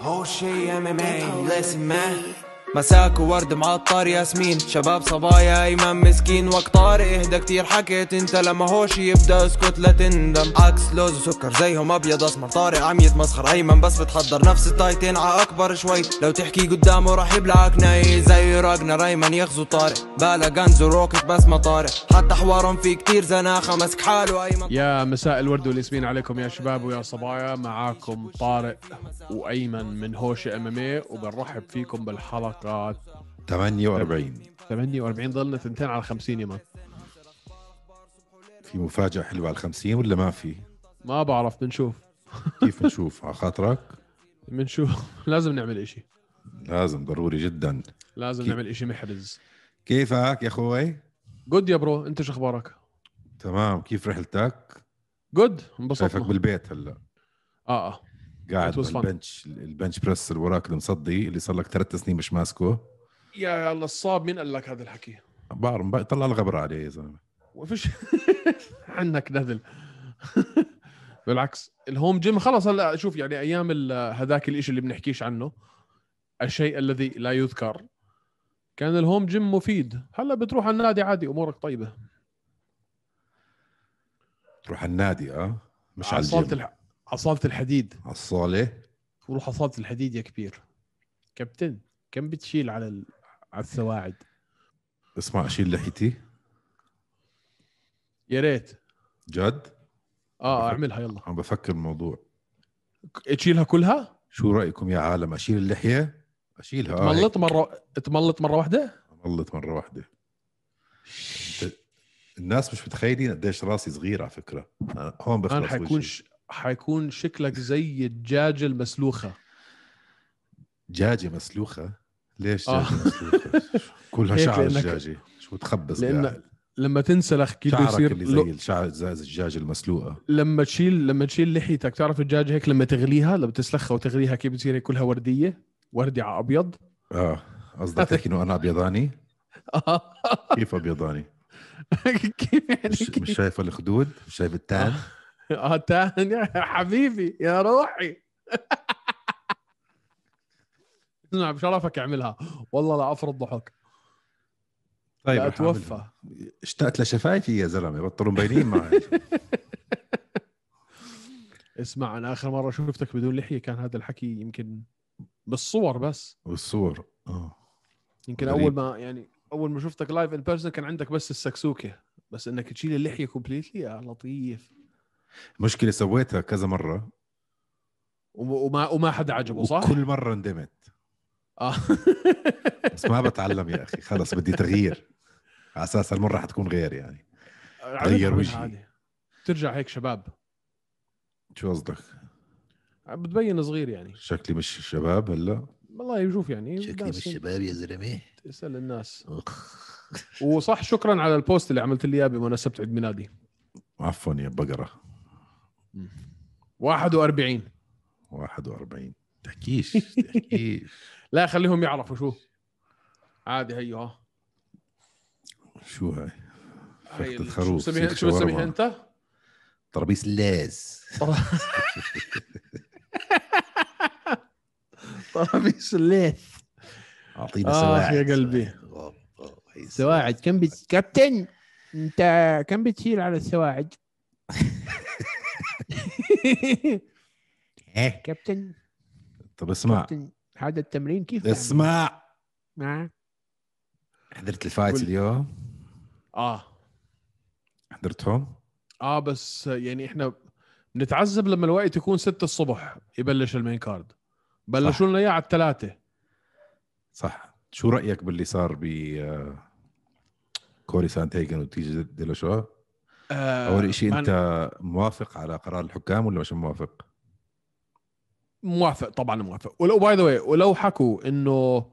Whole oh, shit MMA, listen man. مساك وورد معطر ياسمين شباب صبايا ايمن مسكين وقت طارق اهدى كتير حكيت انت لما هوش يبدا اسكت لا تندم عكس لوز وسكر زيهم ابيض اسمر طارق عم يتمسخر ايمن بس بتحضر نفس التايتين ع اكبر شوي لو تحكي قدامه راح يبلعك ناي زي راجنا ريمان يغزو طارق بالا جنز وروكت بس ما طارق حتى حوارهم في كتير زناخه مسك حاله ايمن يا مساء الورد والياسمين عليكم يا شباب ويا صبايا معاكم طارق وايمن من هوش ام ام إيه. وبنرحب فيكم بالحلقه توقعات 48 48 ضلنا ثنتين على 50 يما في مفاجأة حلوة على 50 ولا ما في؟ ما بعرف بنشوف كيف بنشوف على خاطرك؟ بنشوف لازم نعمل إشي لازم ضروري جدا لازم كيف... نعمل إشي محرز كيفك يا اخوي؟ جود يا برو انت شو اخبارك؟ تمام كيف رحلتك؟ جود انبسطت شايفك بالبيت هلا اه اه قاعد البنش البنش بريس اللي وراك المصدي اللي صار لك ثلاث سنين مش ماسكه يا نصاب مين قال لك هذا الحكي؟ بعرف طلع الغبره عليه يا زلمه وفيش عندك نذل بالعكس الهوم جيم خلص هلا شوف يعني ايام هذاك الشيء اللي بنحكيش عنه الشيء الذي لا يذكر كان الهوم جيم مفيد هلا بتروح على النادي عادي امورك طيبه تروح على النادي اه مش على, الجيم الح... عصاله الحديد عصاله روح عصاله الحديد يا كبير كابتن كم بتشيل على على السواعد اسمع شيل لحيتي يا ريت جد اه, آه، بفكر. اعملها يلا عم بفكر الموضوع تشيلها كلها شو رايكم يا عالم اشيل اللحيه اشيلها آه، تملط آه مره تملط مره واحده تملط مره واحده الناس مش متخيلين قديش راسي صغير على فكره هون بخلص انا حكون حيكون شكلك زي الدجاجه المسلوخه دجاجه مسلوخه ليش آه. دجاجه آه. مسلوخه كلها شعر الدجاجه شو تخبص لأن لما تنسلخ كده يصير اللي زي الشعر زي الدجاجه المسلوقه لما تشيل لما تشيل لحيتك تعرف الدجاجه هيك لما تغليها لما تسلخها وتغليها كيف بتصير كلها ورديه وردي على ابيض اه قصدك تحكي انه انا ابيضاني؟ كيف ابيضاني؟ كيف يعني مش, مش شايف الخدود؟ مش شايف التان؟ آه. اه تاني حبيبي يا روحي اسمع بشرفك اعملها والله لا افرض ضحك طيب اتوفى اشتقت لشفايفي يا زلمه بطلوا مبينين معي اسمع انا اخر مره شفتك بدون لحيه كان هذا الحكي يمكن بالصور بس بالصور اه يمكن غريب. اول ما يعني اول ما شفتك لايف ان بيرسون كان عندك بس السكسوكه بس انك تشيل اللحيه كومبليتلي يا لطيف مشكله سويتها كذا مره وما وما حدا عجبه صح؟ كل مره ندمت اه بس ما بتعلم يا اخي خلص بدي تغيير على اساس هالمره حتكون غير يعني غير وجهي ترجع هيك شباب شو قصدك؟ بتبين صغير يعني شكلي مش شباب هلا والله يشوف يعني شكلي مش شباب يا زلمه اسال الناس وصح شكرا على البوست اللي عملت لي اياه بمناسبه عيد ميلادي عفوا يا بقره 41 41 تحكيش تحكيش لا خليهم يعرفوا شو عادي هيو شو هاي؟ فخت الخروف شو بتسميها انت؟ ترابيس لاز ترابيس الليث اعطيني سواعد يا قلبي سواعد كم بت... كابتن انت كم بتشيل على السواعد؟ ايه كابتن طب اسمع كابتن هذا التمرين كيف يعني؟ اسمع نعم حضرت الفايت اليوم؟ اه حضرتهم؟ اه بس يعني احنا بنتعذب لما الوقت يكون 6 الصبح يبلش المين كارد بلشوا لنا اياه على الثلاثة صح شو رايك باللي صار ب آه، كوري هيجن وتيجي شو آه اول شيء انت موافق على قرار الحكام ولا مش موافق؟ موافق طبعا موافق ولو باي ذا واي ولو حكوا انه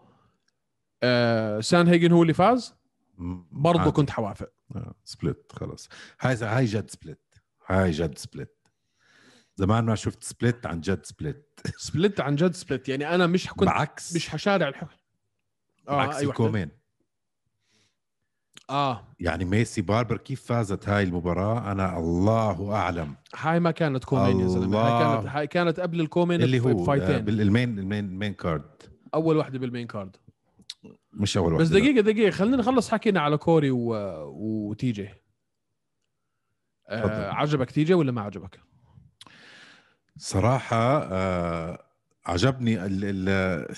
آه سان هيجن هو اللي فاز برضه كنت حوافق آه. سبلت خلص هاي هاي جد سبلت هاي جد سبلت زمان ما شفت سبلت عن جد سبلت سبلت عن جد سبلت يعني انا مش كنت بعكس مش حشارع الحكم آه بعكس أيوة. الكومين اه يعني ميسي باربر كيف فازت هاي المباراه انا الله اعلم هاي ما كانت كومين يا زلمه هاي كانت هاي كانت قبل الكومين اللي هو آه، بالمين المين المين كارد اول واحده بالمين كارد مش اول واحده بس دقيقه دقيقه خلينا نخلص حكينا على كوري و... وتيجي آه عجبك تيجي ولا ما عجبك صراحه آه عجبني ال ال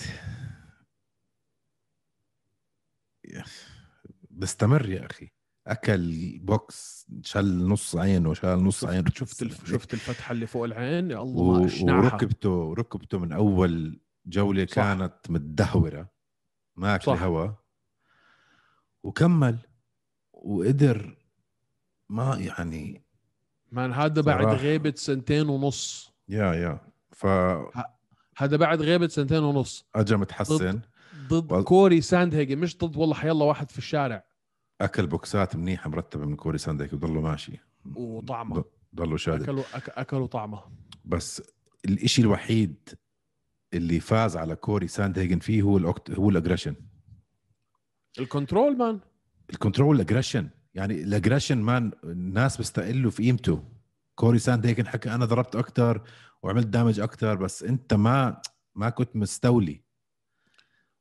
بستمر يا اخي اكل بوكس شل نص عين وشال نص عين شفت الف... يعني شفت الفتحه اللي فوق العين يا الله و... وركبته ركبته من اول جوله صح. كانت متدهوره ماكل هوا وكمل وقدر ما يعني ما هذا بعد غيبه سنتين ونص يا يا ف هذا بعد غيبه سنتين ونص اجى متحسن ضد ضد وال... كوري هيجن مش ضد والله حيلا واحد في الشارع اكل بوكسات منيحه مرتبه من كوري ساند هيجن وضله ماشي وطعمه ضله شادد اكلوا أك... اكلوا طعمه بس الإشي الوحيد اللي فاز على كوري ساند هيجن فيه هو الأكت... هو الاجريشن الكنترول مان الكنترول الاجريشن يعني الاجريشن مان الناس بيستقلوا في قيمته كوري ساند هيجن حكى انا ضربت اكثر وعملت دامج اكثر بس انت ما ما كنت مستولي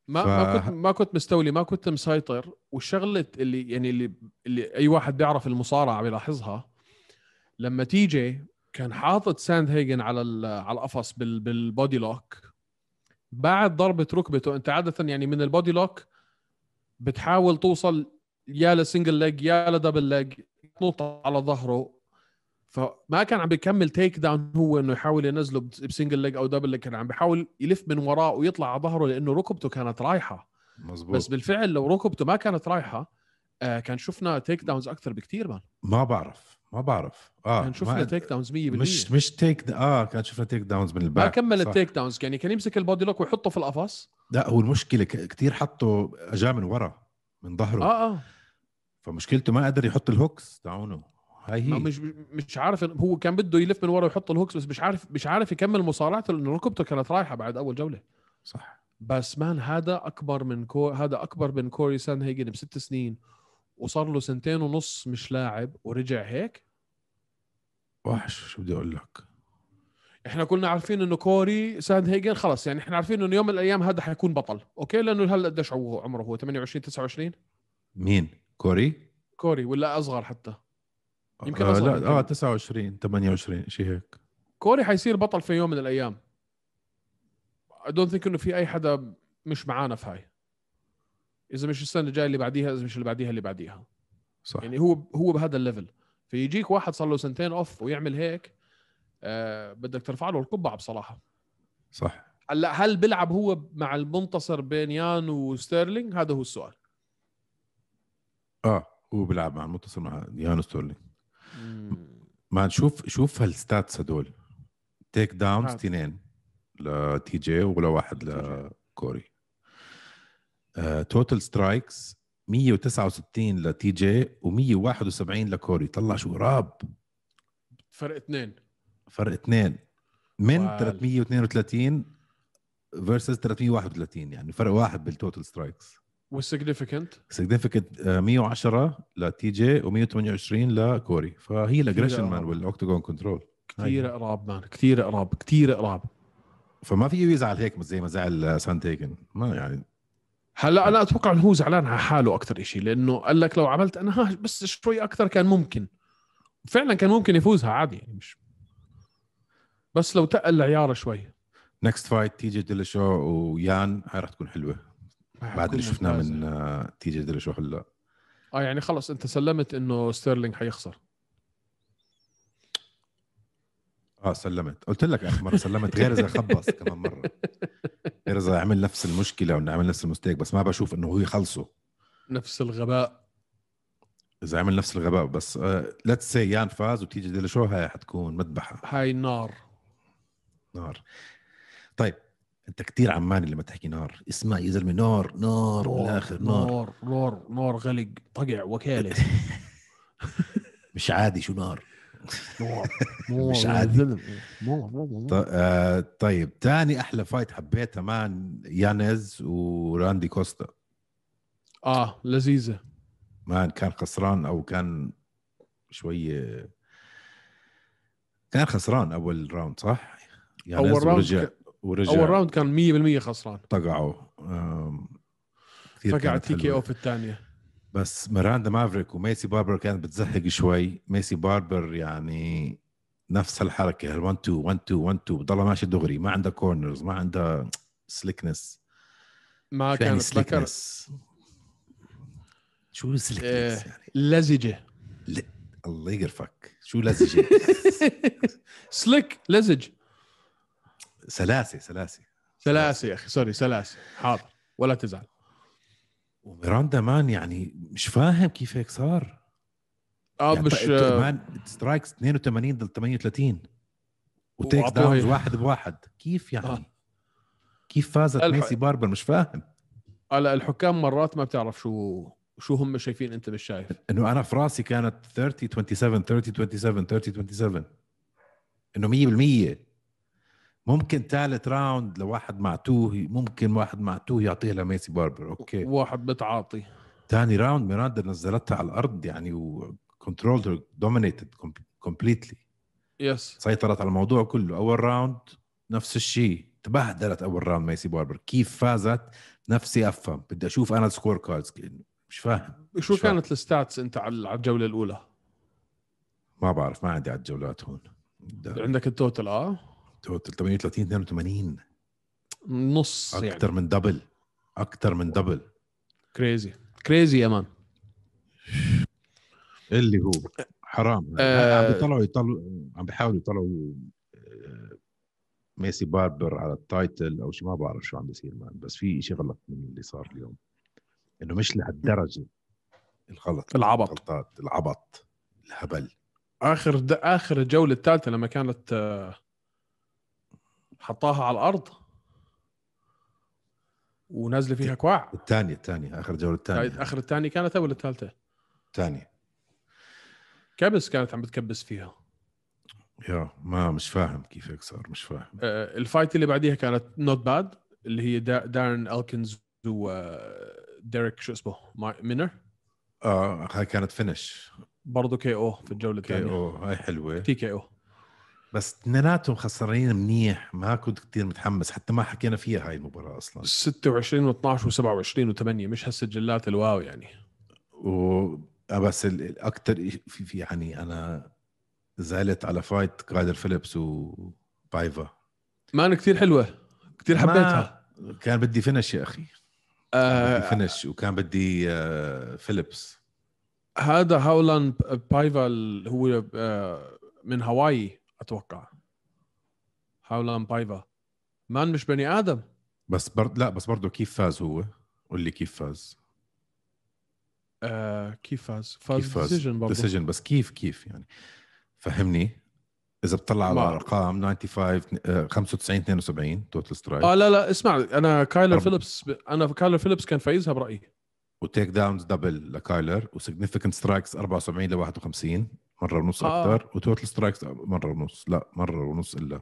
ما ف... ما كنت ما كنت مستولي ما كنت مسيطر والشغله اللي يعني اللي اللي اي واحد بيعرف المصارعه بيلاحظها لما تيجي كان حاطط ساند هيجن على على القفص بال بالبودي لوك بعد ضربه ركبته انت عاده يعني من البودي لوك بتحاول توصل يا لسنجل ليج يا لدبل ليج تنط على ظهره فما كان عم بيكمل تيك داون هو انه يحاول ينزله بسنجل ليج او دبل ليج كان عم بيحاول يلف من وراه ويطلع على ظهره لانه ركبته كانت رايحه مزبوط. بس بالفعل لو ركبته ما كانت رايحه آه كان شفنا تيك داونز اكثر بكثير مان ما بعرف ما بعرف اه كان شفنا تيك داونز 100% مش مش تيك دا... اه كان شفنا تيك داونز من الباك ما كمل التيك داونز يعني كان يمسك البودي لوك ويحطه في القفص لا هو المشكله كثير حطه اجاه من ورا من ظهره اه اه فمشكلته ما قدر يحط الهوكس تاعونه هاي هي مش مش عارف هو كان بده يلف من ورا ويحط الهوكس بس مش عارف مش عارف يكمل مصارعته لانه ركبته كانت رايحه بعد اول جوله صح بس مان هذا اكبر من كو... هذا اكبر من كوري سان هيجن بست سنين وصار له سنتين ونص مش لاعب ورجع هيك وحش شو بدي اقول لك احنا كلنا عارفين انه كوري ساند هيجن خلص يعني احنا عارفين انه يوم من الايام هذا حيكون بطل اوكي لانه هلا قديش عمره هو 28 29 مين كوري كوري ولا اصغر حتى يمكن آه لا يمكن. اه 29 28 شيء هيك كوري حيصير بطل في يوم من الايام اي دونت ثينك انه في اي حدا مش معانا في هاي اذا مش السنه الجايه اللي بعديها اذا مش اللي بعديها اللي بعديها صح يعني هو هو بهذا الليفل فيجيك واحد صار له سنتين اوف ويعمل هيك آه بدك ترفع له القبعه بصراحه صح هلا هل بيلعب هو مع المنتصر بين يان وستيرلينج هذا هو السؤال اه هو بيلعب مع المنتصر مع يان وستيرلينج ما نشوف شوف هالستاتس هدول تيك داونز نعم. اثنين لتي جي ولا واحد لكوري توتال سترايكس 169 لتي جي و171 لكوري طلع شو راب فرق اثنين فرق اثنين من 332 فيرسز 331 يعني فرق واحد بالتوتال سترايكس والسيجنفكنت سيجنفكنت 110 لتي جي و128 لكوري فهي الاجريشن مان والاوكتاجون كنترول كثير قراب مان كثير قراب كثير قراب فما في يزعل هيك زي ما زعل آه، سانتيكن ما يعني هلا انا اتوقع انه هو زعلان على حاله اكثر شيء لانه قال لك لو عملت انا ها بس شوي اكثر كان ممكن فعلا كان ممكن يفوزها عادي يعني مش بس لو تقل العيار شوي نكست فايت تيجي شو ويان هاي رح تكون حلوه بعد اللي شفناه من تيجي شو هلا اه يعني خلص انت سلمت انه ستيرلينج حيخسر اه سلمت قلت لك اخر مره سلمت غير اذا خبص كمان مره غير اذا عمل نفس المشكله وانه عمل نفس المستيك بس ما بشوف انه هو يخلصه نفس الغباء اذا عمل نفس الغباء بس ليتس آه، سي يان فاز وتيجي ديلي شو هاي حتكون مذبحه هاي نار نار طيب انت كثير عماني لما تحكي نار اسمع يا زلمه نار نار بالاخر نار نار نار نار غلق طقع وكاله مش عادي شو نار مش عادي آه، طيب ثاني احلى فايت حبيتها مان يانز وراندي كوستا اه لذيذه مان كان خسران او كان شوي كان خسران اول راوند صح؟ يعني اول راوند ورجع اول راوند كان 100% خسران طقعوا كثير فقع تي كي او في الثانيه بس ميراندا مافريك وميسي باربر كانت بتزهق شوي ميسي باربر يعني نفس الحركه 1 2 1 2 1 2 بضلها ماشي دغري ما عندها كورنرز ما عندها سليكنس ما كان سليكنس شو سليكنس آه، يعني لزجه الله يقرفك شو لزجه سلك لزج سلاسه سلاسه سلاسه يا اخي سوري سلاسه حاضر ولا تزعل وميراندا مان يعني مش فاهم كيف هيك صار اه يعني مش طيب، طيب، مان سترايكس 82 ضد 38 وتيك داونز واحد بواحد كيف يعني؟ آه. كيف فازت الح... ميسي باربر مش فاهم هلا الحكام مرات ما بتعرف شو شو هم شايفين انت مش شايف انه انا في راسي كانت 30 27 30 27 30 27 انه 100% ممكن ثالث راوند لواحد معتوه ممكن واحد معتوه يعطيها لميسي باربر اوكي واحد متعاطي ثاني راوند ميراندا نزلتها على الارض يعني وكنترول دومينيتد كومبليتلي يس سيطرت على الموضوع كله اول راوند نفس الشيء تبهدلت اول راوند ميسي باربر كيف فازت نفسي افهم بدي اشوف انا السكور كاردز مش فاهم شو مش كانت الستاتس انت على الجوله الاولى ما بعرف ما عندي على الجولات هون ده. عندك التوتال اه 338 82 نص اكثر يعني. من دبل اكثر من دبل كريزي كريزي يا مان اللي هو حرام أه... عم بيطلعوا يطلعوا عم بيحاولوا يطلعوا آه، ميسي باربر على التايتل او شيء ما بعرف شو عم بيصير مان بس في شيء غلط من اللي صار اليوم انه مش لهالدرجه الغلط العبط الغلطات العبط الهبل اخر اخر الجوله الثالثه لما كانت آه، حطاها على الارض ونازله فيها كواع الثانية الثانية اخر جولة الثانية يعني اخر الثانية كانت ولا الثالثة؟ الثانية كبس كانت عم بتكبس فيها يا ما مش فاهم كيف هيك صار مش فاهم آه الفايت اللي بعديها كانت نوت باد اللي هي دا دارن الكنز وديريك آه، شو اسمه مينر اه هاي كانت فينش برضه كي او في الجولة الثانية كي او هاي حلوة تي كي او بس اثنيناتهم خسرانين منيح ما كنت كثير متحمس حتى ما حكينا فيها هاي المباراه اصلا 26 و12 و27 و8 مش هالسجلات الواو يعني و آه، بس الاكثر في, يعني انا زعلت على فايت كايدر فيليبس وبايفا انا كثير حلوه كثير حبيتها كان بدي فينش يا اخي آه فينش وكان بدي آه فيليبس هذا هاولاند بايفا هو آه من هاواي اتوقع حولان بايفا مان مش بني ادم بس برد لا بس برضه كيف فاز هو؟ قول لي كيف فاز؟ آه كيف فاز؟ فاز, ديسيجن برضه ديسيجن بس كيف كيف يعني فهمني اذا بتطلع على الارقام 95 95 72 توتال سترايك اه لا لا اسمع انا كايلر فيليبس انا كايلر فيليبس كان فايزها برايي وتيك داونز دبل لكايلر وسيجنفكنت سترايكس 74 ل 51 مره ونص آه. اكثر وتوتال سترايكس مره ونص لا مره ونص الا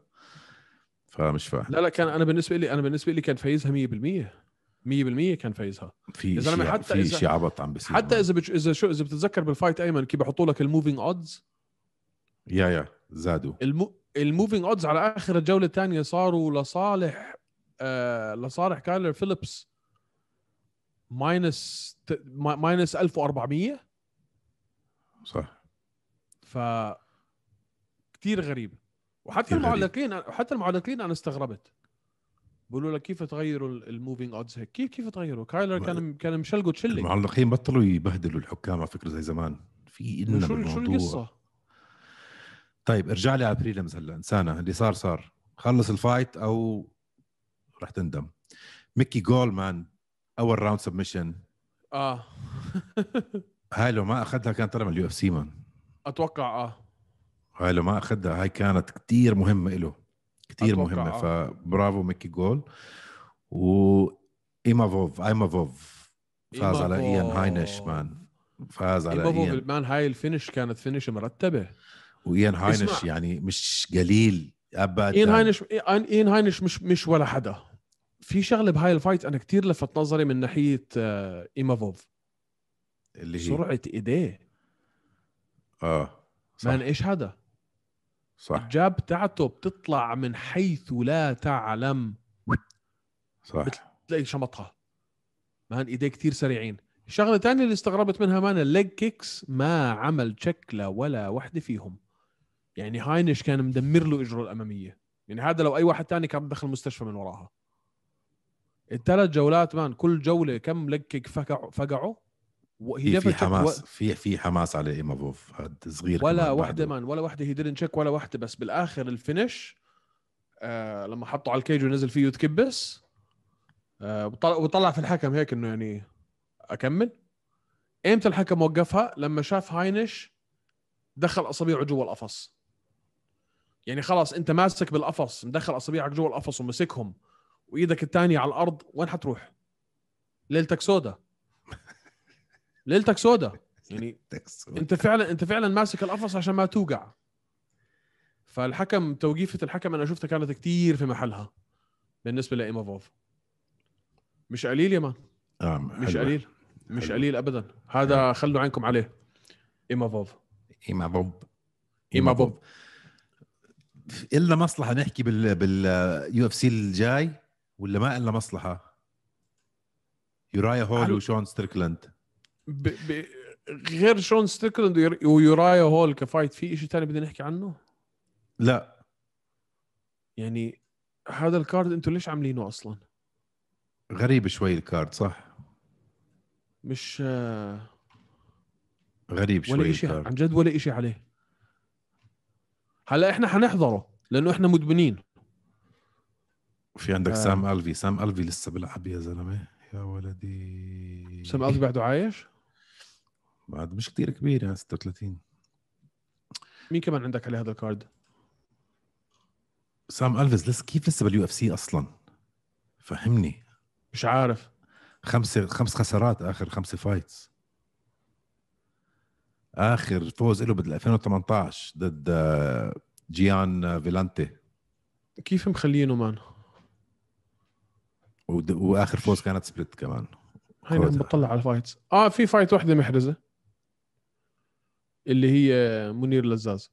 فمش فاهم لا لا كان انا بالنسبه لي انا بالنسبه لي كان فايزها 100% 100% كان فايزها في شيء حتى في شيء عبط عم بيصير حتى اذا بتش... اذا شو اذا بتتذكر بالفايت ايمن كيف بحطوا لك الموفينج اودز يا يا زادوا الموفينج اودز على اخر الجوله الثانيه صاروا لصالح آه لصالح كايلر فيليبس ماينس ت... ماينس 1400 صح ف كثير غريبه وحتى المعلقين وحتى المعلقين انا استغربت بقولوا لك كيف تغيروا الموفينج اودز هيك كيف كيف تغيروا كايلر كان كان مشلقه تشلي المعلقين بطلوا يبهدلوا الحكام على فكره زي زمان في إلنا شو شو القصه طيب ارجع لي على بريلمز هلا انسانا اللي صار صار خلص الفايت او رح تندم ميكي جولمان اول راوند سبمشن اه هاي لو ما اخذها كان طلع من اليو اف سي مان اتوقع اه هاي لو ما اخذها هاي كانت كتير مهمه له كتير مهمه آه. فبرافو ميكي جول و ايمافوف ايمافوف فاز على ايان هاينش مان فاز على ايمافوف إيان. مان هاي الفينش كانت فينش مرتبه وايان هاينش اسمع. يعني مش قليل ابدا ايان هاينش ايان هاينش مش مش ولا حدا في شغله بهاي الفايت انا كتير لفت نظري من ناحيه آه، ايمافوف اللي هي سرعه ايديه اه صح مان ايش هذا؟ صح الجاب بتاعته بتطلع من حيث لا تعلم صح بتلاقي شمطها مان ايديه كثير سريعين الشغله الثانيه اللي استغربت منها مان الليج كيكس ما عمل شكله ولا وحده فيهم يعني هاينش كان مدمر له اجره الاماميه يعني هذا لو اي واحد تاني كان دخل المستشفى من وراها الثلاث جولات مان كل جوله كم لك فقعوا فقعوا في في حماس في في حماس على ايمافوف هذا صغير ولا واحده مان ولا واحده هي ديدنت تشيك ولا واحده بس بالاخر الفينش آه لما حطوا على الكيج ونزل فيه وتكبس آه وطلع في الحكم هيك انه يعني اكمل امتى الحكم وقفها لما شاف هاينش دخل اصابيعه جوا القفص يعني خلاص انت ماسك بالقفص مدخل اصابيعك جوا القفص ومسكهم وايدك الثانيه على الارض وين حتروح ليلتك سوداء ليلتك سودا يعني انت فعلا انت فعلا ماسك القفص عشان ما توقع فالحكم توقيفه الحكم انا شفتها كانت كتير في محلها بالنسبه لايمافوف مش قليل يا مان آه، مش قليل مش حلوة. قليل ابدا هذا خلوا عينكم عليه ايمافوف ايمافوف ايمافوف الا مصلحه نحكي بال باليو اف سي الجاي ولا ما الا مصلحه يورايا هول وشون ستريكلاند ب... ب... غير شون ستيكلاند ويورايا هول كفايت في شيء ثاني بدنا نحكي عنه؟ لا يعني هذا الكارد انتم ليش عاملينه اصلا؟ غريب شوي الكارد صح؟ مش آه، غريب شوي ولا شيء عن جد ولا شيء عليه هلا احنا حنحضره لانه احنا مدمنين في عندك آه. سام الفي سام الفي لسه بيلعب يا زلمه يا ولدي سام الفي بعده عايش بعد مش كتير كبيرة يعني، 36 مين كمان عندك على هذا الكارد؟ سام الفيز لسه كيف لسه باليو اف سي اصلا؟ فهمني مش عارف خمسة خمس خسارات اخر خمسة فايتس اخر فوز له بال 2018 ضد آه، جيان فيلانتي كيف مخلينه مان؟ واخر فوز كانت سبليت كمان هاي بطلع على الفايتس اه في فايت وحده محرزه اللي هي منير لزاز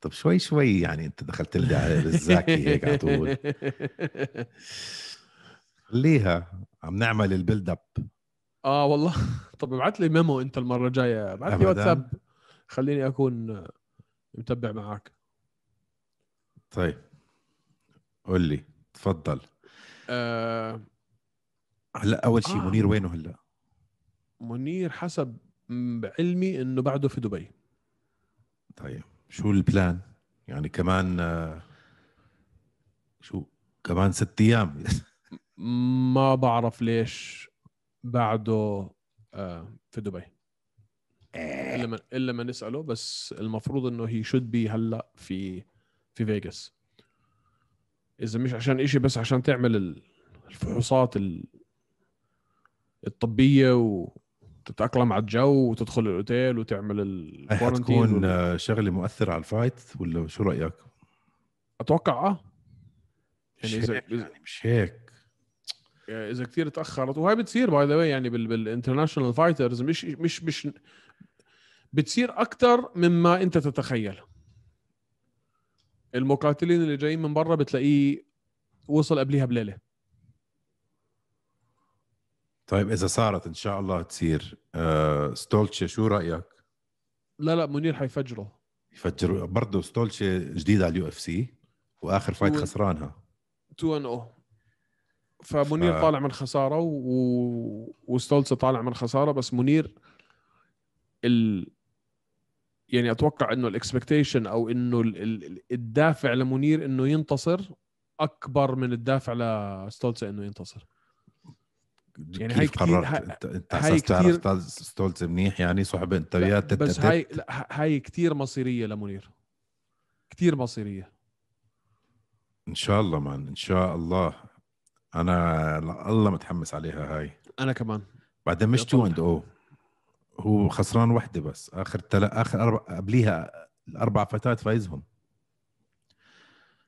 طب شوي شوي يعني انت دخلت لي على الزاكي هيك على طول خليها عم نعمل البيلد اب اه والله طب ابعث لي ميمو انت المره الجايه ابعث لي واتساب خليني اكون متبع معك طيب قول لي تفضل آه... هلا اول شيء آه. منير وينه هلا منير حسب بعلمي انه بعده في دبي طيب شو البلان؟ يعني كمان آه، شو كمان ست ايام ما بعرف ليش بعده آه، في دبي إيه. الا ما الا ما نساله بس المفروض انه هي شود بي هلا في في فيغاس اذا مش عشان إشي بس عشان تعمل الفحوصات الطبيه و تتاقلم على الجو وتدخل الاوتيل وتعمل ال تكون شغله مؤثره على الفايت ولا شو رايك؟ اتوقع اه يعني مش هيك يعني مش هيك اذا كثير تاخرت وهي بتصير باي ذا يعني بالانترناشونال فايترز مش مش مش بتصير اكثر مما انت تتخيل المقاتلين اللي جايين من برا بتلاقيه وصل قبليها بليله طيب اذا صارت ان شاء الله تصير أه ستولتشي شو رايك؟ لا لا منير حيفجره يفجروا برضه ستولتشي جديد على اليو اف سي واخر فايت خسرانها 2 0 فمنير ف... طالع من خساره و... وستولتشي طالع من خساره بس منير ال... يعني اتوقع انه الاكسبكتيشن او انه ال... الدافع لمنير انه ينتصر اكبر من الدافع لستولتشي انه ينتصر يعني هاي قررت هاي انت انت هاي كتير ستولز منيح يعني صعب انت وياه بس هاي لا هاي كثير مصيريه لمنير كثير مصيريه ان شاء الله مان ان شاء الله انا الله متحمس عليها هاي انا كمان بعدين مش 2 اند او هو خسران وحده بس اخر تل... اخر أربع... قبليها الاربع فتات فايزهم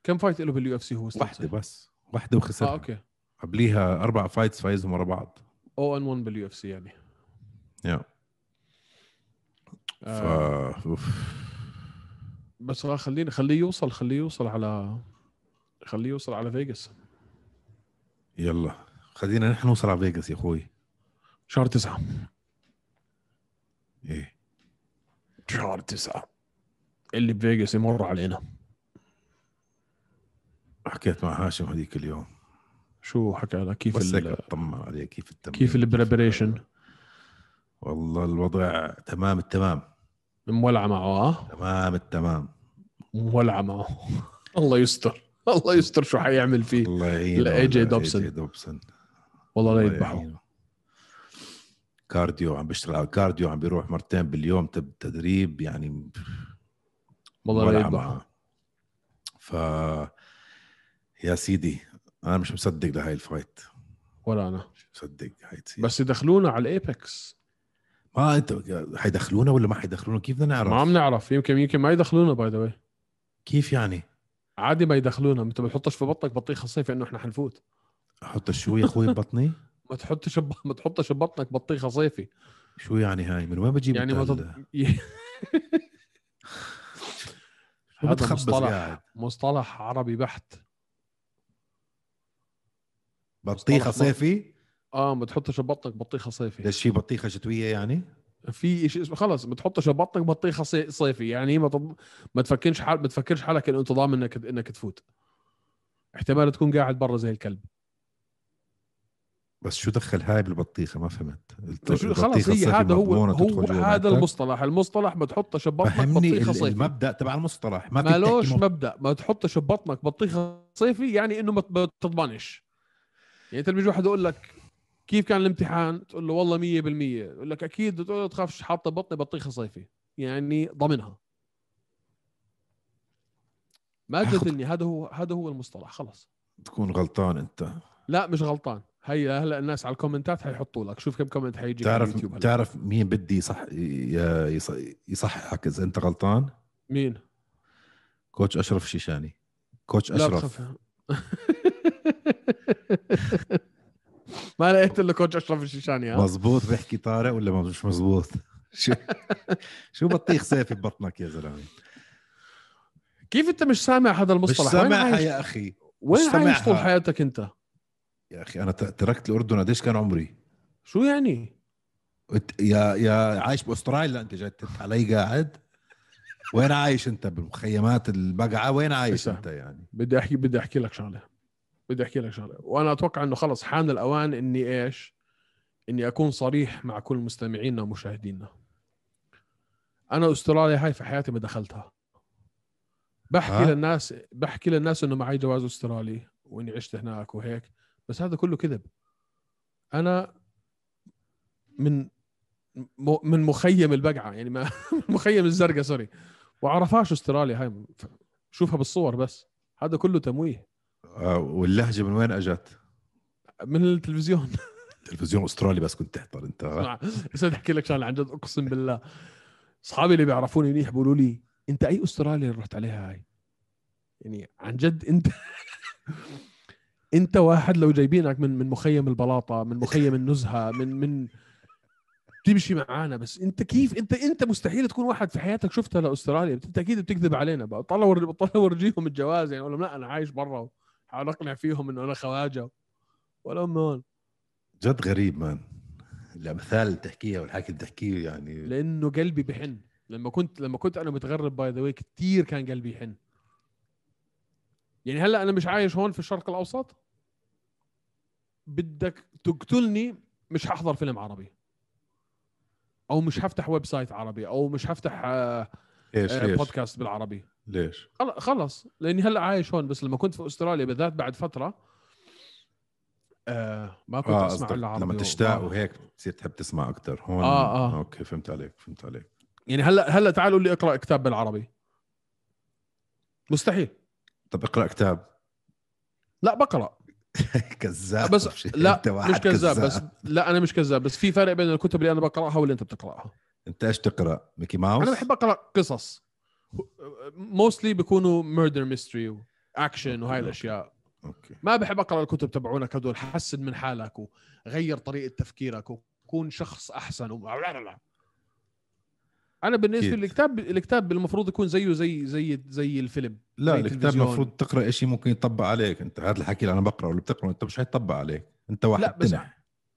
كم فايت له باليو اف سي هو وحده بس وحده وخسر اه اوكي قبليها اربع فايتس فايزهم ورا بعض او ان 1 باليو اف سي يعني يا yeah. آه. بس آه، خليني خليه يوصل خليه يوصل على خليه يوصل على فيجاس يلا خلينا نحن نوصل على فيجاس يا اخوي شهر تسعة ايه شهر تسعة اللي بفيجاس يمر علينا حكيت مع هاشم هذيك اليوم شو حكى لك كيف بس هيك اطمن عليه كيف التمرين كيف البريبريشن والله الوضع تمام التمام مولعه معه اه تمام التمام مولعه معه الله يستر الله يستر شو حيعمل فيه الله يعينه لاي جي دوبسون دوبسون والله لا يذبحه كارديو عم بيشتغل على الكارديو عم بيروح مرتين باليوم تدريب يعني والله لا يذبحه ف يا سيدي انا مش مصدق لهاي الفايت ولا انا مش مصدق هاي تصير بس يدخلونا على الايبكس ما انت حيدخلونا ولا ما حيدخلونا كيف بدنا نعرف ما عم نعرف يمكن يمكن ما يدخلونا باي ذا كيف يعني عادي ما يدخلونا انت ما تحطش في بطنك بطيخه صيفي انه احنا حنفوت احط شو يا اخوي ببطني ما تحطش ب... ما تحطش ببطنك بطيخه صيفي شو يعني هاي من وين بجيب يعني ما تط... مصطلح مصطلح عربي بحت بطيخه صيفي اه ما تحطش ببطنك بطيخه صيفي ليش في بطيخه شتويه يعني؟ في شيء اسمه خلص تحطش ببطنك بطيخه صيفي يعني ما طب... ما تفكرش حال ما تفكرش حالك انه انت ضامن انك انك تفوت احتمال تكون قاعد برا زي الكلب بس شو دخل هاي بالبطيخه ما فهمت خلص هي هذا هو هو هذا المصطلح المصطلح ما تحطش ببطنك بطيخه صيفي المبدا تبع المصطلح ما مالوش مبدا ما تحطش ببطنك بطيخه صيفي يعني انه ما تضمنش يعني انت بيجي واحد يقول لك كيف كان الامتحان؟ تقول له والله 100% يقول لك اكيد تقول له تخافش حاطه بطني بطيخه صيفي يعني ضمنها. ما تقتلني هذا هو هذا هو المصطلح خلص تكون غلطان انت لا مش غلطان هي هلا الناس على الكومنتات حيحطوا لك شوف كم كومنت حيجي تعرف تعرف مين بدي صح يصححك اذا انت غلطان مين كوتش اشرف شيشاني كوتش اشرف ما لقيت الا كوتش اشرف الشيشاني ها مزبوط بيحكي طارق ولا مش مزبوط شو شو بطيخ سيف ببطنك يا زلمه كيف انت مش سامع هذا المصطلح مش سامعها يا اخي وين عايش طول حياتك انت يا اخي انا تركت الاردن قديش كان عمري شو يعني يا يا عايش باستراليا انت جاي علي قاعد وين عايش انت بالمخيمات البقعه وين عايش انت يعني بدي احكي بدي احكي لك شغله بدي احكي لك شغله وانا اتوقع انه خلص حان الاوان اني ايش اني اكون صريح مع كل مستمعينا ومشاهدينا انا استراليا هاي في حياتي ما دخلتها بحكي ها؟ آه. للناس بحكي للناس انه معي جواز استرالي واني عشت هناك وهيك بس هذا كله كذب انا من من مخيم البقعه يعني ما مخيم الزرقاء سوري وعرفاش استراليا هاي شوفها بالصور بس هذا كله تمويه آه، واللهجه من وين اجت؟ من التلفزيون تلفزيون استرالي بس كنت تحضر انت اسمع بس بدي احكي لك شغله عن جد اقسم بالله اصحابي اللي بيعرفوني منيح بيقولوا لي انت اي استراليا اللي رحت عليها هاي؟ يعني عن جد انت انت واحد لو جايبينك من من مخيم البلاطه من مخيم النزهه من من تمشي معانا بس انت كيف انت انت مستحيل تكون واحد في حياتك شفتها لاستراليا انت اكيد بتكذب علينا بقى طلع ورجيهم الجواز يعني اقول لهم لا انا عايش برا عم اقنع فيهم انه انا خواجه ولا هون جد غريب مان الامثال اللي بتحكيها والحكي اللي بتحكيه يعني لانه قلبي بحن لما كنت لما كنت انا متغرب باي ذا واي كثير كان قلبي يحن يعني هلا انا مش عايش هون في الشرق الاوسط بدك تقتلني مش ححضر فيلم عربي او مش هفتح ويب سايت عربي او مش هفتح آه ايش آه ايش بودكاست بالعربي ليش؟ خلص لاني هلا عايش هون بس لما كنت في استراليا بالذات بعد فتره آه ما كنت آه اسمع الا عربي لما تشتاق و... وهيك بتصير تحب تسمع اكثر هون آه, اه اوكي فهمت عليك فهمت عليك يعني هلا هلا تعالوا لي اقرا كتاب بالعربي مستحيل طب اقرا كتاب لا بقرا كذاب بس لا مش كذاب بس لا انا مش كذاب بس في فرق بين الكتب اللي انا بقراها واللي انت بتقراها انت ايش تقرا ميكي ماوس انا بحب اقرا قصص موستلي بيكونوا ميردر ميستري واكشن وهاي الاشياء اوكي ما بحب اقرا الكتب تبعونك هدول حسن من حالك وغير طريقه تفكيرك وكون شخص احسن و... انا بالنسبه للكتاب الكتاب المفروض يكون زيه زي زي زي الفيلم لا زي الكتاب المفروض تقرا شيء ممكن يطبق عليك انت هذا الحكي اللي انا بقراه واللي بتقراه انت مش حيطبق عليك انت واحد لا بس تنع.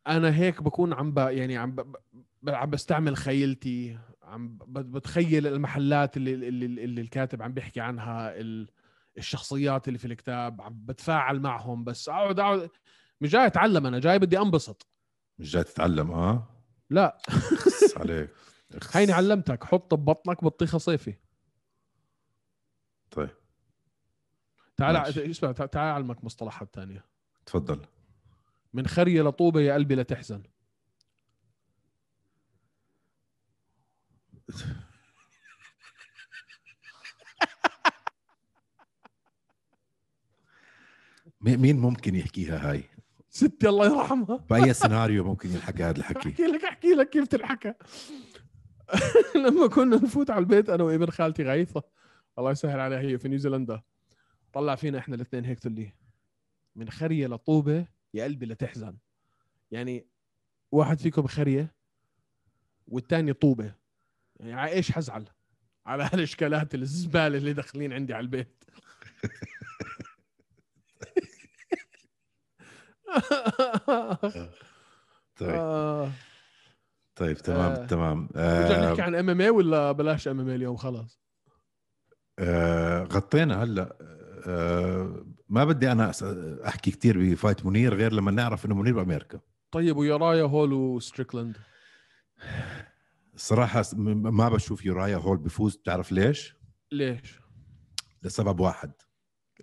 انا هيك بكون عم ب... يعني عم ب... عم بستعمل خيلتي عم بتخيل المحلات اللي اللي, اللي الكاتب عم بيحكي عنها الشخصيات اللي في الكتاب عم بتفاعل معهم بس اقعد اقعد مش جاي اتعلم انا جاي بدي انبسط مش جاي تتعلم اه لا عليك هيني علمتك حط ببطنك بطيخه صيفي طيب تعال اسمع تعال اعلمك مصطلحات ثانيه تفضل من خريه لطوبه يا قلبي لا تحزن مين ممكن يحكيها هاي؟ ستي الله يرحمها باي سيناريو ممكن ينحكى هذا الحكي؟ احكي لك احكي لك كيف تنحكى لما كنا نفوت على البيت انا وابن خالتي غيثه الله يسهل عليها هي في نيوزيلندا طلع فينا احنا الاثنين هيك تقول لي من خريه لطوبه يا قلبي لتحزن يعني واحد فيكم خريه والثاني طوبه يعني ايش حزعل على هالاشكالات الزباله اللي داخلين عندي على البيت طيب آه. طيب تمام آه. تمام آه. نحكي عن ام ام اي ولا بلاش ام ام اي اليوم خلاص آه غطينا هلا آه ما بدي انا احكي كثير بفايت منير غير لما نعرف انه منير بامريكا طيب ويرايا هول وستريكلاند صراحة ما بشوف يورايا هول بفوز بتعرف ليش؟ ليش؟ لسبب واحد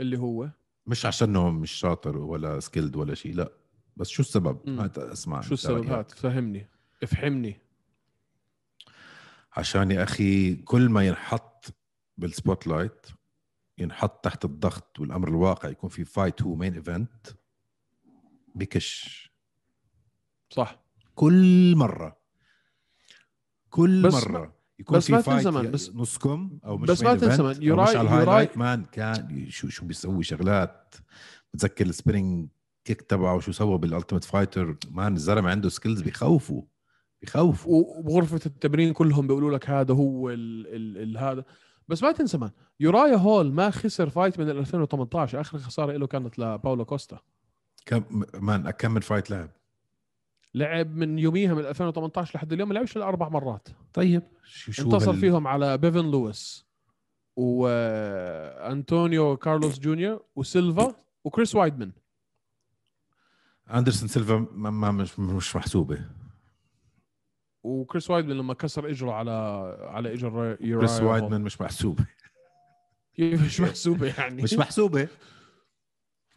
اللي هو مش عشانه مش شاطر ولا سكيلد ولا شيء لا بس شو السبب؟ مم. هات اسمع شو السبب هات فهمني افحمني عشان يا اخي كل ما ينحط بالسبوت لايت ينحط تحت الضغط والامر الواقع يكون في فايت هو مين ايفنت بكش صح كل مره كل بس مره يكون بس في ما تنسى من بس نصكم او مش بس ما تنسى من يوراي يوراي مان كان شو شو بيسوي شغلات بتذكر السبرينج كيك تبعه شو سوى بالالتيميت فايتر مان الزلمه عنده سكيلز بخوفوا بخوفوا وبغرفه التمرين كلهم بيقولوا لك هذا هو ال ال ال هذا بس ما تنسى مان يورايا هول ما خسر فايت من 2018 اخر خساره له كانت لباولو كوستا كم مان كم من فايت لعب لعب من يوميها من 2018 لحد اليوم ما لعبش الا اربع مرات طيب شو شو انتصر هال... فيهم على بيفن لويس وانطونيو آه، كارلوس جونيور وسيلفا وكريس وايدمان اندرسون سيلفا ما مش مش محسوبه وكريس وايدمان لما كسر اجره على على اجر كريس وايدمان مش محسوبه مش محسوبه يعني مش محسوبه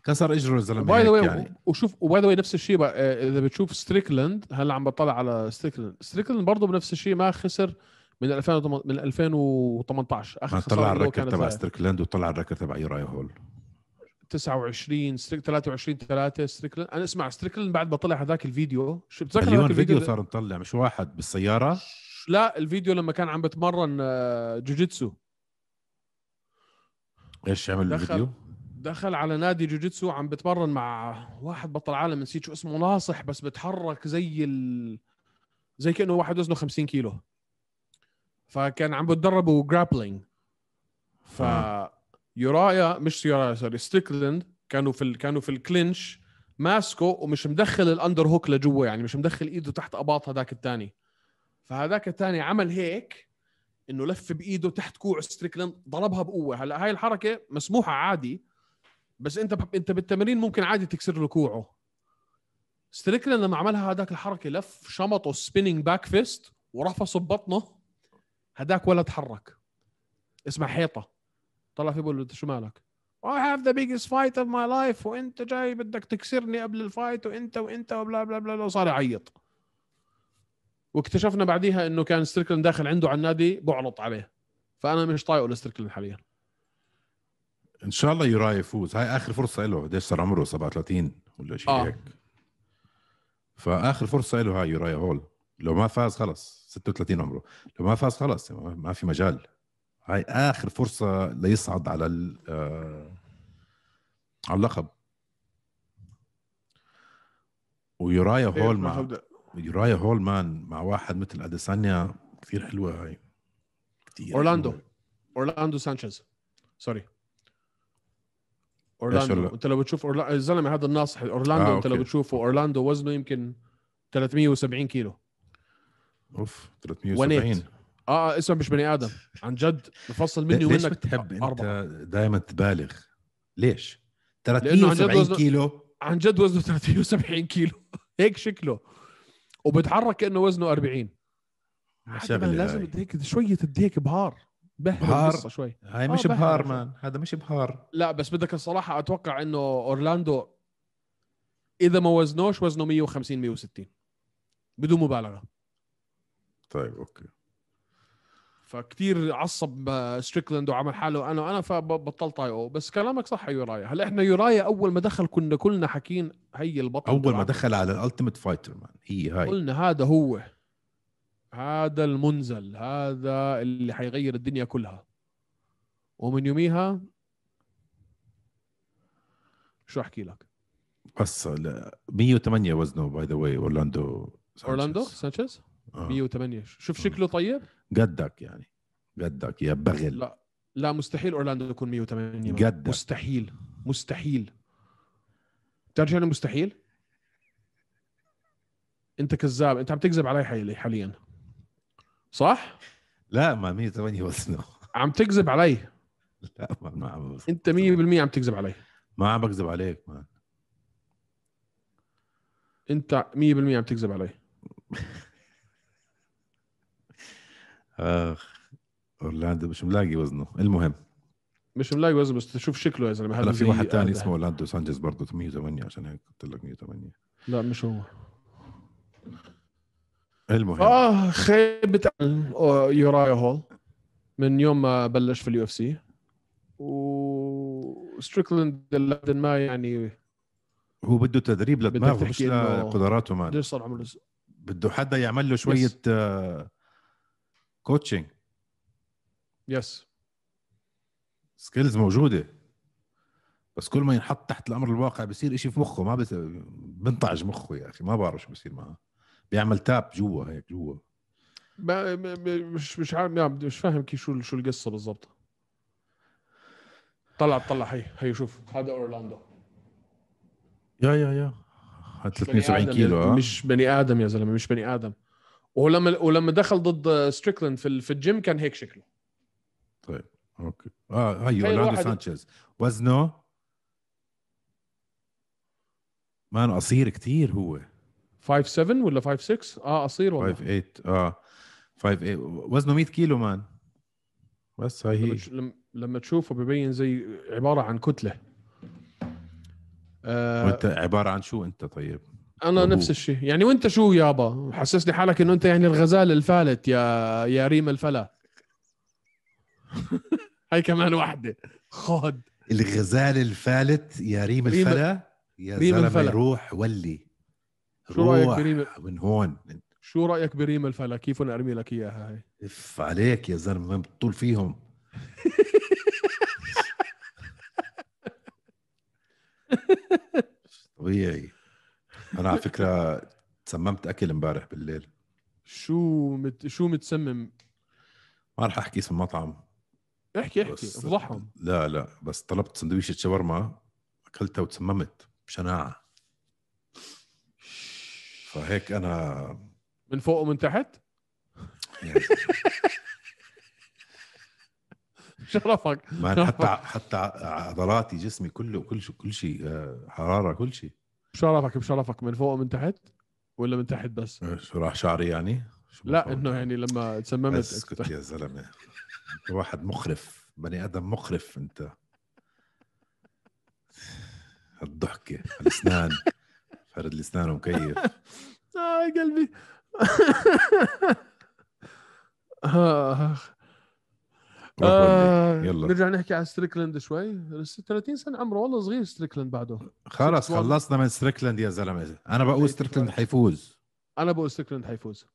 كسر اجره الزلمه باي ذا يعني. وشوف وباي ذا نفس الشيء آه، اذا بتشوف ستريكلاند هلا عم بطلع على ستريكلاند ستريكلاند برضه بنفس الشيء ما خسر من 2000 من 2018 اخر طلع الركر تبع ستريكلاند وطلع الركر تبع ايراي هول 29 23 3 ستريكلاند انا اسمع ستريكلاند بعد ما طلع هذاك الفيديو شو بتذكر مليون فيديو صار نطلع مش واحد بالسياره لا الفيديو لما كان عم بتمرن آه، جوجيتسو ايش عمل الفيديو؟ دخل على نادي جوجيتسو عم بتمرن مع واحد بطل عالم نسيت شو اسمه ناصح بس بتحرك زي ال... زي كانه واحد وزنه 50 كيلو فكان عم بتدربوا جرابلينج ف آه. يورايا مش يورايا سوري ستريكلند كانوا في ال... كانوا في الكلينش ماسكه ومش مدخل الاندر هوك لجوا يعني مش مدخل ايده تحت اباط هذاك الثاني فهذاك الثاني عمل هيك انه لف بايده تحت كوع ستريكلند ضربها بقوه هلا هاي الحركه مسموحه عادي بس انت ب... انت بالتمرين ممكن عادي تكسر له كوعه ستريكلاند لما عملها هذاك الحركه لف شمطه سبيننج باك فيست ورفصه ببطنه هذاك ولا تحرك اسمع حيطه طلع فيه بقول له شو مالك I have the biggest fight of my life وانت جاي بدك تكسرني قبل الفايت وانت وانت وبلا بلا بلا وصار يعيط واكتشفنا بعديها انه كان ستريكلاند داخل عنده على النادي بعلط عليه فانا مش طايقه لستريكلاند حاليا ان شاء الله يراي يفوز هاي اخر فرصه له قديش صار عمره 37 ولا شيء آه. هيك فاخر فرصه له هاي يراي هول لو ما فاز خلص 36 عمره لو ما فاز خلص ما في مجال هاي اخر فرصه ليصعد على ال آه، على اللقب ويورايا إيه، هول مع يورايا هول مان مع واحد مثل اديسانيا كثير حلوه هاي كثير اورلاندو اورلاندو سانشيز سوري اورلاندو انت لو بتشوف اورلاندو الزلمه هذا الناصح اورلاندو آه، انت لو بتشوفه اورلاندو وزنه يمكن 370 كيلو اوف 370 ونيت. آه،, اه اسمه مش بني ادم عن جد مفصل مني ليش ومنك بتحب انت أربعة. دائما تبالغ ليش 370 كيلو عن جد وزنه 370 كيلو هيك شكله وبتحرك كانه وزنه 40 لازم هيك شويه الديك بهار بحر شوي هاي آه، مش بهار مان هذا مش بهار لا بس بدك الصراحه اتوقع انه اورلاندو اذا ما وزنوش وزنه 150 160 بدون مبالغه طيب اوكي فكتير عصب آه، ستريكلاند وعمل حاله انا وانا فبطلت اي او بس كلامك صح يورايا هلا احنا يورايا اول ما دخل كنا كلنا حاكين هي البطل اول ما دخل على الالتيميت فايتر مان هي هاي قلنا هذا هو هذا المنزل هذا اللي حيغير الدنيا كلها ومن يوميها شو احكي لك بس 108 وزنه باي ذا واي اورلاندو اورلاندو سانشيز 108 آه. شوف شكله طيب قدك يعني قدك يا بغل لا لا مستحيل اورلاندو يكون 108 قدك مستحيل مستحيل بتعرف شو مستحيل؟ انت كذاب انت عم تكذب علي حاليا صح؟ لا ما 108 وزنه عم تكذب علي لا ما, ما عم انت 100% عم تكذب علي ما عم بكذب عليك ما انت 100% عم تكذب علي اخ اورلاندو مش ملاقي وزنه المهم مش ملاقي وزنه بس تشوف شكله يا زلمه هلا في واحد ثاني اسمه اورلاندو سانجيز برضه 108 عشان هيك قلت لك 108 لا مش هو المهم اه خيبه يورايا هول من يوم ما بلش في اليو اف سي وستريكلاند ما يعني هو بده تدريب لدماغه مش لقدراته ما ليش صار عمره بده حدا يعمل له شويه آه، yes. كوتشنج يس yes. سكيلز موجوده بس كل ما ينحط تحت الامر الواقع بصير إشي في مخه ما بنطعج مخه يا اخي ما بعرف شو بصير معه بيعمل تاب جوا هيك جوا مش مش عارف مش فاهم كيف شو شو القصه بالضبط طلع طلع هي هي شوف هذا اورلاندو يا يا يا 370 كيلو مش بني ادم يا زلمه مش بني ادم ولما ولما دخل ضد ستريكلاند في في الجيم كان هيك شكله طيب اوكي اه هي اورلاندو سانشيز وزنه مان قصير كتير هو 5 7 ولا 5 6 اه قصير والله 5 8 اه 5 8 وزنه 100 كيلو مان بس هاي هي لما, لما تشوفه ببين زي عباره عن كتله آه وانت عباره عن شو انت طيب؟ انا أبو. نفس الشيء يعني وانت شو يابا حسسني حالك انه انت يعني الغزال الفالت يا يا ريم الفلا هاي كمان واحده خد الغزال الفالت يا ريم الفلا يا ريم الفلا روح ولي شو رايك بريم من هون شو رايك بريم الفلا كيف انا ارمي لك اياها هاي اف عليك يا زلمه وين بتطول فيهم طبيعي انا على فكره تسممت اكل امبارح بالليل شو مت... شو متسمم ما راح احكي اسم مطعم احكي احكي بس... افضحهم لا لا بس طلبت سندويشة شاورما اكلتها وتسممت بشناعه فهيك انا من فوق ومن تحت؟ شرفك ما حتى حتى عضلاتي جسمي كله كل شيء كل شيء آه، حراره كل شيء شرفك بشرفك من فوق ومن تحت ولا من تحت بس؟ آه، شو راح شعري يعني؟ لا انه يعني لما تسممت اسكت يا زلمه واحد مخرف بني ادم مخرف انت الضحكه الاسنان فرد لسانه مكيف اه قلبي آه، اخ آه يلا نرجع نحكي على ستريكلاند شوي 30 سنه عمره والله صغير ستريكلاند بعده خلص خلصنا من ستريكلاند يا زلمه انا بقول أيوة، ستريكلاند حيفوز انا بقول ستريكلاند حيفوز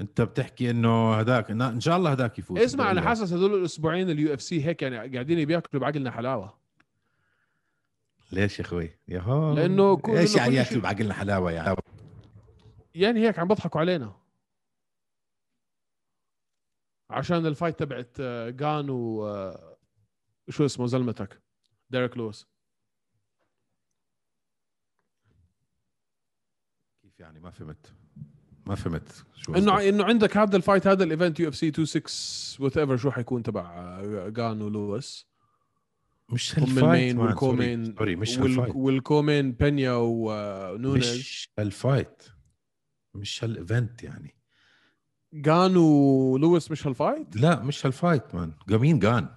انت بتحكي انه هداك ان شاء الله هداك يفوز اسمع انا حاسس هذول الاسبوعين اليو اف سي هيك يعني قاعدين بياكلوا بعقلنا حلاوه ليش يا اخوي؟ ياهو لانه يعني كل ايش يعني ياكلوا بعقلنا حلاوه يعني يعني هيك عم بيضحكوا علينا عشان الفايت تبعت آه، جان و آه، شو اسمه زلمتك ديريك لويس كيف يعني ما فهمت ما فهمت شو انه انه عندك هذا الفايت هذا الايفنت يو اف سي 26 وات ايفر شو حيكون تبع آه، جان ولويس مش هالفايت والكومين سوري مش وال... والكومين بينيا ونونيز مش هالفايت مش هالايفنت يعني جان ولويس مش هالفايت؟ لا مش هالفايت مان مين جان؟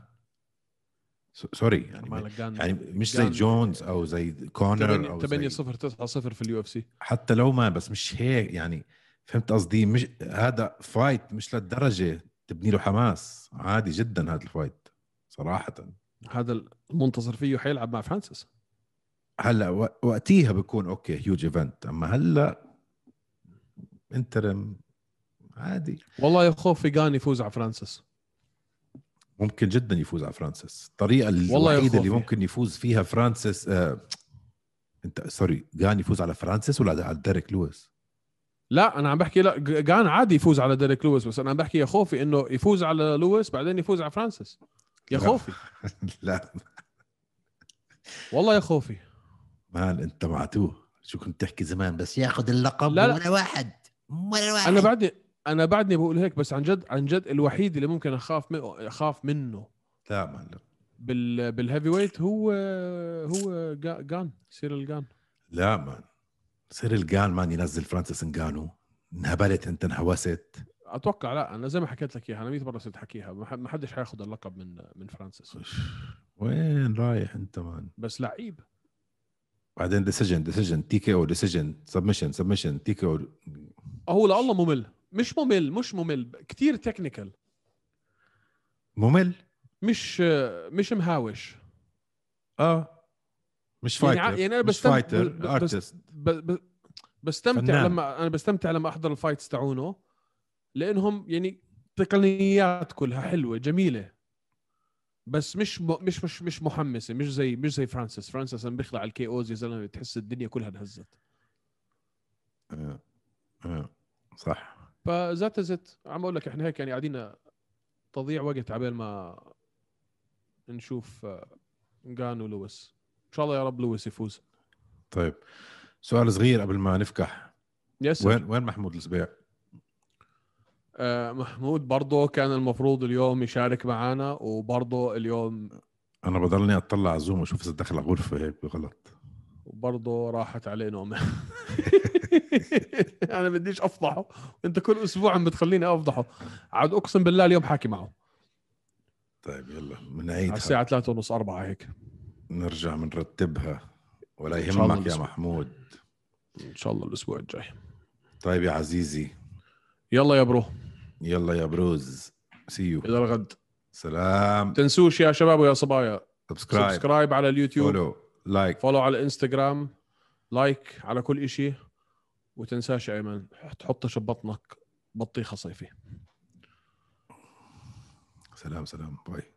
سوري يعني يعني مش زي جونز او زي كونر او 8 0 9 0 في اليو اف سي حتى لو ما بس مش هيك يعني فهمت قصدي مش هذا فايت مش للدرجه تبني له حماس عادي جدا هذا الفايت صراحه هذا المنتصر فيه حيلعب مع فرانسيس هلا وقتيها بكون اوكي هيوج ايفنت اما هلا انترم عادي والله يا خوفي فيجان يفوز على فرانسيس ممكن جدا يفوز على فرانسيس الطريقه الوحيده اللي ممكن يفوز فيها فرانسيس آه انت سوري جان يفوز على فرانسيس ولا على ديريك لويس لا انا عم بحكي لا جان عادي يفوز على ديريك لويس بس انا عم بحكي يا خوفي انه يفوز على لويس بعدين يفوز على فرانسيس يا خوفي لا والله يا خوفي مان انت معتوه شو كنت تحكي زمان بس ياخذ اللقب لا لا. ولا واحد ولا واحد انا بعدني انا بعدني بقول هيك بس عن جد عن جد الوحيد اللي ممكن اخاف منه اخاف منه لا معلم بال بالهيفي ويت هو هو جان سير الجان لا مان سير الجان مان ينزل فرانسيس انجانو انهبلت انت انهوست اتوقع لا انا زي ما حكيت لك اياها انا 100 مره صرت احكيها ما حدش حياخذ اللقب من من فرانسيس وين رايح انت مان بس لعيب بعدين ديسيجن ديسيجن تي كي او ديسيجن سبمشن سبمشن تي كي او هو لله ممل مش ممل مش ممل كثير تكنيكال ممل مش مش مهاوش اه مش فايتر يعني, يعني انا بستمتع فايتر ارتست بستمتع لما انا بستمتع لما احضر الفايتس تاعونه لانهم يعني تقنيات كلها حلوه جميله بس مش مش مش مش محمسه مش زي مش زي فرانسيس فرانسيس لما بيخلع الكي اوز يا زلمه بتحس الدنيا كلها انهزت آه، آه، صح فزت زت عم اقول لك احنا هيك يعني قاعدين تضيع وقت عبال ما نشوف آه، جان ولويس ان شاء الله يا رب لويس يفوز طيب سؤال صغير قبل ما نفكح يس وين وين محمود السبيع؟ آه، محمود برضه كان المفروض اليوم يشارك معنا وبرضه اليوم انا بضلني اطلع على زوم واشوف اذا دخل على غرفه هيك غلط وبرضه راحت عليه نومه انا بديش افضحه انت كل اسبوع عم بتخليني افضحه عاد اقسم بالله اليوم حاكي معه طيب يلا بنعيد على الساعه 3 ونص 4 هيك نرجع بنرتبها ولا يهمك يا محمود ان شاء الله الاسبوع الجاي طيب يا عزيزي يلا يا برو يلا يا بروز سي يو الى الغد سلام تنسوش يا شباب ويا صبايا سبسكرايب سبسكرايب على اليوتيوب فولو لايك فولو على الانستغرام لايك على كل شيء وتنساش ايمن تحطش ببطنك بطيخه صيفي سلام سلام باي